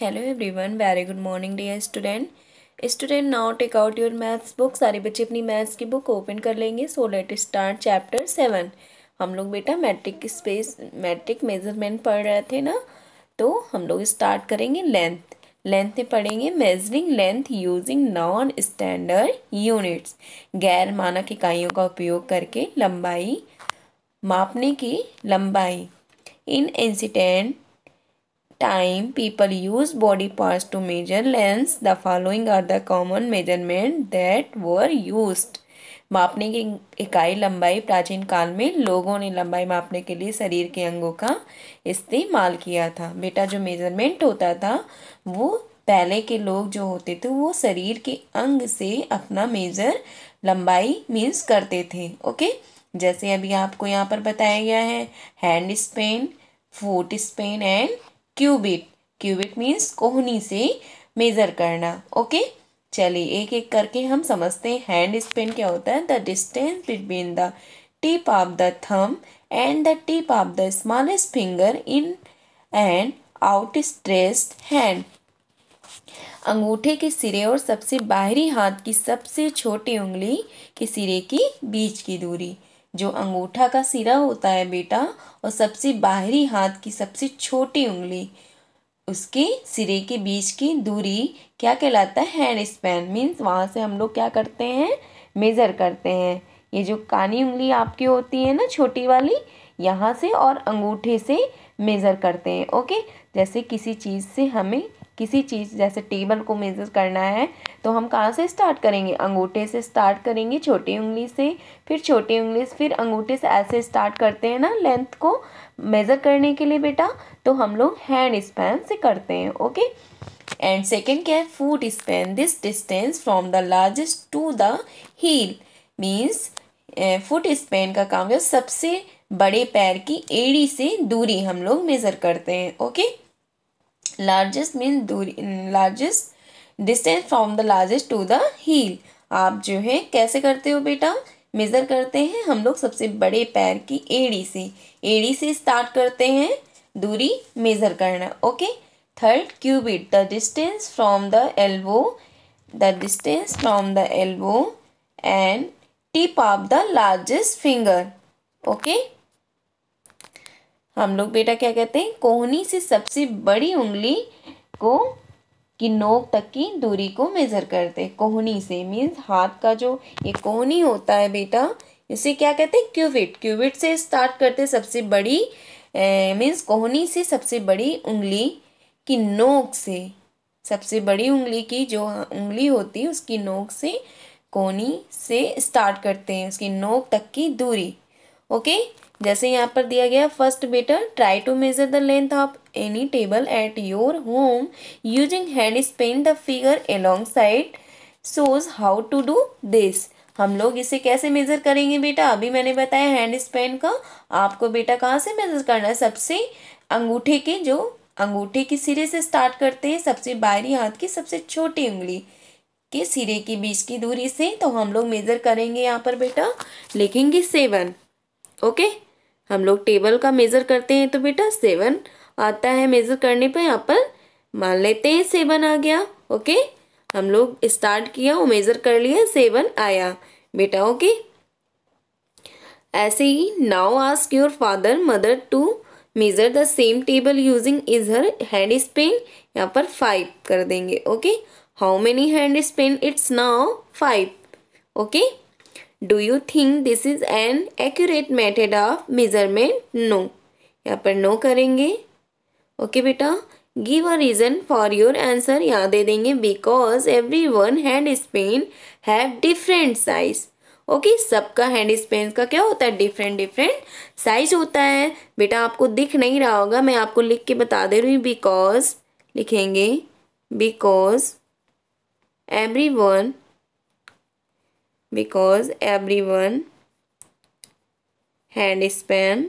Hello everyone very good morning dear student student now take out your maths book सारे बच्चे अपनी maths की book open कर लेंगे so let start chapter seven हम लोग बेटा मैट्रिक स्पेस मैट्रिक मेजरमेंट पढ़ रहे थे ना तो हम लोग स्टार्ट करेंगे लेंथ लेंथ में पढ़ेंगे measuring length using non standard units गैर मानक इकाइयों का उपयोग करके लंबाई मापने की लंबाई in incident time people use body parts to measure length the following are the common measurement that were used मापने की इकाई लंबाई प्राचीन काल में लोगों ने लंबाई मापने के लिए शरीर के अंगों का इस्तेमाल किया था बेटा जो मेजरमेंट होता था वो पहले के लोग जो होते थे वो शरीर के अंग से अपना मेजर लंबाई मीन्स करते थे ओके जैसे अभी आपको यहाँ पर बताया गया है hand span foot span and cubit cubit means कोहनी से मेज़र करना ओके चलिए एक एक करके हम समझते हैं हैंड स्पिन क्या होता है the distance between the tip of the thumb and the tip of the smallest finger in an outstretched hand अंगूठे के सिरे और सबसे बाहरी हाथ की सबसे छोटी उंगली के सिरे की बीच की दूरी जो अंगूठा का सिरा होता है बेटा और सबसे बाहरी हाथ की सबसे छोटी उंगली उसके सिरे के बीच की दूरी क्या कहलाता है हैंड स्पैन मीन्स वहाँ से हम लोग क्या करते हैं मेज़र करते हैं ये जो कानी उंगली आपकी होती है ना छोटी वाली यहाँ से और अंगूठे से मेज़र करते हैं ओके जैसे किसी चीज़ से हमें किसी चीज़ जैसे टेबल को मेज़र करना है तो हम कहाँ से स्टार्ट करेंगे अंगूठे से स्टार्ट करेंगे छोटी उंगली से फिर छोटी उंगली से फिर अंगूठे से ऐसे स्टार्ट करते हैं ना लेंथ को मेज़र करने के लिए बेटा तो हम लोग हैंड स्पैन से करते हैं ओके एंड सेकेंड क्या है foot span this distance from the largest to the heel means foot span का काम है सबसे बड़े पैर की एड़ी से दूरी हम लोग मेज़र करते हैं ओके लार्जेस्ट मीन दूरी largest distance from the largest to the heel आप जो है कैसे करते हो बेटा मेज़र करते हैं हम लोग सबसे बड़े पैर की एड़ी से एड़ी से स्टार्ट करते हैं दूरी मेज़र करना okay third cubit the distance from the elbow the distance from the elbow and tip of the largest finger okay हम लोग बेटा क्या कहते हैं कोहनी से सबसे बड़ी उंगली को की नोक तक की दूरी को मेज़र करते हैं कोहनी से मीन्स हाथ का जो ये कोहनी होता है बेटा इसे क्या कहते हैं क्यूबिट क्यूबिट से स्टार्ट करते सबसे बड़ी मीन्स कोहनी से सबसे बड़ी उंगली की नोक से सबसे बड़ी उंगली की जो उंगली होती है उसकी नोक से कोहनी से स्टार्ट करते हैं उसकी नोक तक की दूरी ओके जैसे यहाँ पर दिया गया फर्स्ट बेटा try to measure the length of any table at your home using hand span the figure alongside shows how to do this हम लोग इसे कैसे मेज़र करेंगे बेटा अभी मैंने बताया हैंड स्पेन का आपको बेटा कहाँ से मेज़र करना है सबसे अंगूठे के जो अंगूठे के सिरे से स्टार्ट करते हैं सबसे बाहरी हाथ की सबसे छोटी उंगली के सिरे के बीच की दूरी से तो हम लोग मेज़र करेंगे यहाँ पर बेटा लिखेंगे सेवन ओके हम लोग टेबल का मेज़र करते हैं तो बेटा सेवन आता है मेज़र करने पर यहाँ पर मान लेते हैं सेवन आ गया ओके हम लोग स्टार्ट किया वो मेज़र कर लिया सेवन आया बेटा ओके ऐसे ही now ask your father mother to measure the same table using is her hand span यहाँ पर फाइव कर देंगे okay how many hand span it's now five okay do you think this is an accurate method of measurement no यहाँ पर no करेंगे okay बेटा give a reason for your answer यहाँ दे देंगे because every one hand span have different size okay सबका hand span का क्या होता है डिफरेंट डिफरेंट साइज होता है बेटा आपको दिख नहीं रहा होगा मैं आपको लिख के बता दे रही हूँ बिकॉज लिखेंगे because every one because everyone hand span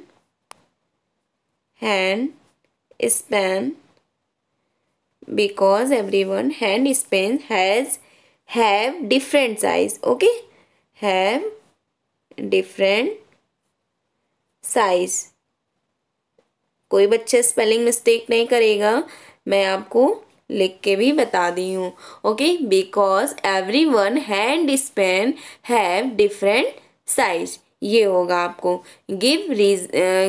hand span because everyone hand span has have different size okay have different size कोई बच्चा स्पेलिंग मिस्टेक नहीं करेगा मैं आपको लिख के भी बता दी हूँ okay because every one hand span have different size ये होगा आपको गिव रीज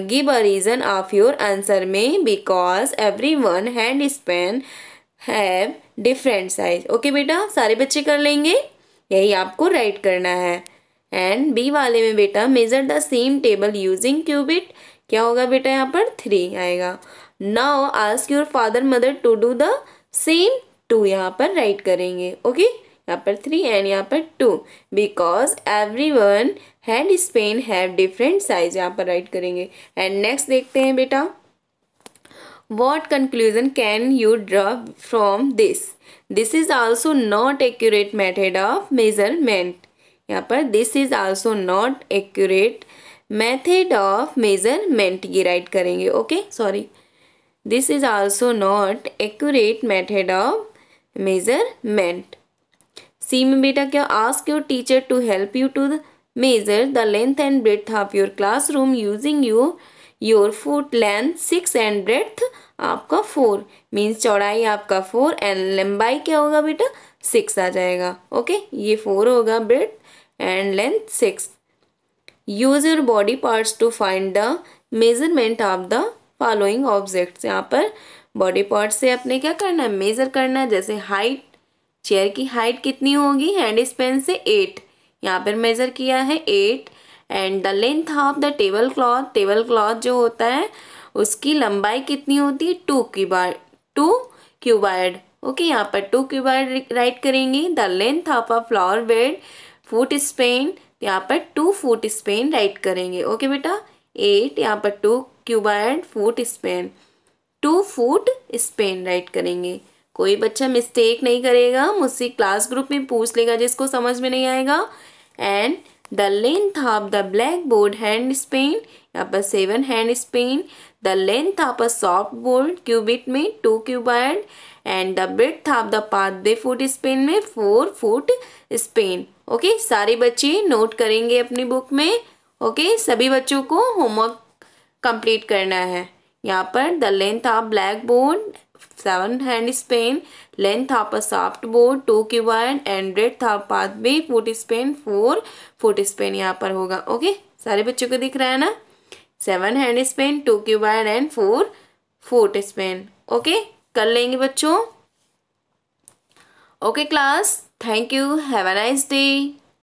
give a reason of your answer में because every one hand span have different size okay बेटा सारे बच्चे कर लेंगे यही आपको राइट करना है एंड बी वाले में बेटा measure the same table using cubit क्या होगा बेटा यहाँ पर थ्री आएगा now ask your father mother to do the same two यहाँ पर राइट करेंगे ओके यहाँ पर थ्री एंड यहाँ पर two because every one hand span have different size यहाँ पर राइट करेंगे एंड नेक्स्ट देखते हैं बेटा what conclusion can you draw from this this is also not accurate method of measurement यहाँ पर this is also not accurate method of measurement ये right करेंगे okay okay? Sorry this is also not accurate method of measurement C में बेटा क्या ask your teacher to help you to measure the length and breadth of your classroom using you your foot length six and breadth आपका four means चौड़ाई आपका four and लंबाई क्या होगा बेटा सिक्स आ जाएगा ओके ये फोर होगा breadth and length six use your body parts to find the measurement of the following objects यहाँ पर बॉडी पार्ट से अपने क्या करना है मेज़र करना है जैसे हाइट चेयर की हाइट कितनी होगी हैंड स्पेन से एट यहाँ पर मेज़र किया है eight and the length of the tablecloth tablecloth जो होता है उसकी लंबाई कितनी होती है two cubit two cubit okay यहाँ पर टू क्यूबार्ड राइट करेंगे the length of a flower bed foot span यहाँ पर टू फुट स्पेन राइट करेंगे ओके बेटा एट यहाँ पर two cubit and span two foot span right करेंगे कोई बच्चा मिस्टेक नहीं करेगा मुझसे क्लास ग्रुप में पूछ लेगा जिसको समझ में नहीं आएगा and the length of the blackboard hand span यहाँ पर seven hand span the length of a soft board cubit में two cubit and the breadth of the pathway foot span में फोर फुट स्पेन ओके सारे बच्चे note करेंगे अपनी book में okay सभी बच्चों को होमवर्क कंप्लीट करना है यहाँ पर the length of blackboard seven hand span length of a soft board two की one and breadth of pathway foot span four foot span यहाँ पर होगा ओके सारे बच्चों को दिख रहा है ना सेवन हैंड स्पेन टू की one and four foot span okay कर लेंगे बच्चों okay class thank you have a nice day